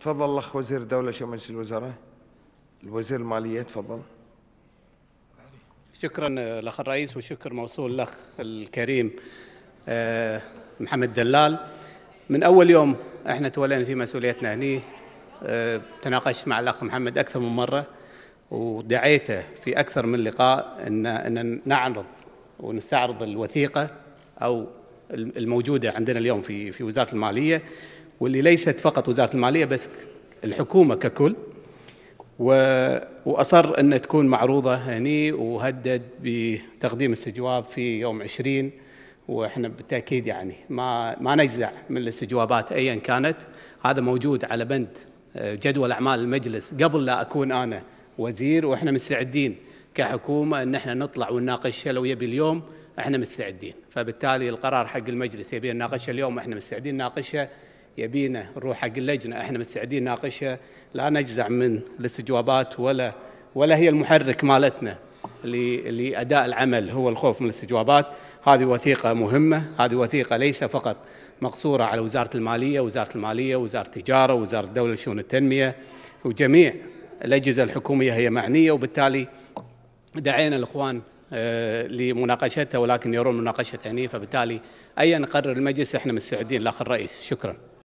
تفضل الاخ وزير الدوله شو مجلس الوزراء الوزير الماليه تفضل شكرا الاخ الرئيس وشكر موصول الاخ الكريم آه، محمد دلال من اول يوم احنا تولينا في مسؤوليتنا هني آه، تناقشت مع الاخ محمد اكثر من مره ودعيته في اكثر من لقاء ان ان نعرض ونستعرض الوثيقه او الموجوده عندنا اليوم في في وزاره الماليه واللي ليست فقط وزاره الماليه بس الحكومه ككل واصر ان تكون معروضه هني وهدد بتقديم استجواب في يوم 20 واحنا بالتاكيد يعني ما ما نجزع من الاستجوابات ايا كانت هذا موجود على بند آه، جدول اعمال المجلس قبل لا اكون انا وزير واحنا مستعدين كحكومه ان احنا نطلع ونناقشها لو يبي اليوم احنا مستعدين فبالتالي القرار حق المجلس يبي نناقشها اليوم احنا مستعدين نناقشها يبينا نروح حق اللجنه احنا مستعدين نناقشها لا نجزع من الاستجوابات ولا ولا هي المحرك مالتنا لاداء العمل هو الخوف من الاستجوابات هذه وثيقه مهمه هذه وثيقه ليس فقط مقصوره على وزاره الماليه وزاره الماليه وزاره التجاره وزاره الدوله لشؤون التنميه وجميع الاجهزه الحكوميه هي معنيه وبالتالي دعينا الاخوان آه، لمناقشتها ولكن يرون مناقشة عنيفة فبالتالي أيا نقرر المجلس احنا مستعدين لاخر الرئيس شكرا